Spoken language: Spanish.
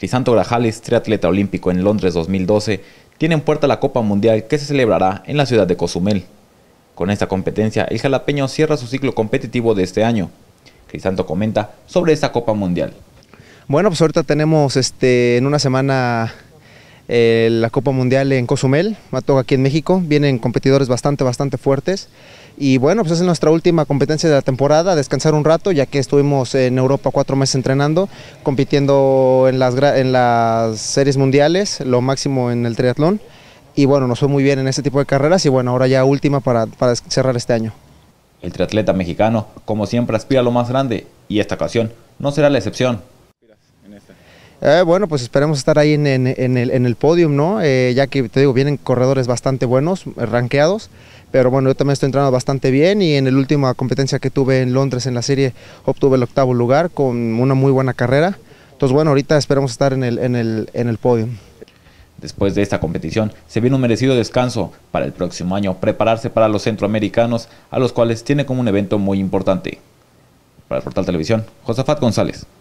Crisanto Grajales, triatleta olímpico en Londres 2012, tiene en puerta la Copa Mundial que se celebrará en la ciudad de Cozumel. Con esta competencia, el jalapeño cierra su ciclo competitivo de este año. Crisanto comenta sobre esta Copa Mundial. Bueno, pues ahorita tenemos este, en una semana eh, la Copa Mundial en Cozumel, Matoga aquí en México. Vienen competidores bastante, bastante fuertes. Y bueno, pues es nuestra última competencia de la temporada, descansar un rato, ya que estuvimos en Europa cuatro meses entrenando, compitiendo en las, series mundiales, lo máximo en el triatlón. Y bueno, nos fue muy bien en este tipo de carreras y bueno, ahora ya última para cerrar este año. El triatleta mexicano, como siempre, aspira a lo más grande y esta ocasión no será la excepción. Eh, bueno, pues esperemos estar ahí en, el, en podium, ¿no? Eh, ya que te digo, vienen corredores bastante buenos, eh, rankeados, Pero bueno, yo también estoy entrando bastante bien y en la última competencia que tuve en Londres en la serie obtuve el octavo lugar con una muy buena carrera. Entonces bueno, ahorita esperemos estar en el, en el podio. Después de esta competición, se viene un merecido descanso para el próximo año, prepararse para los centroamericanos, a los cuales tiene como un evento muy importante. Para el Portal Televisión, Josafat González.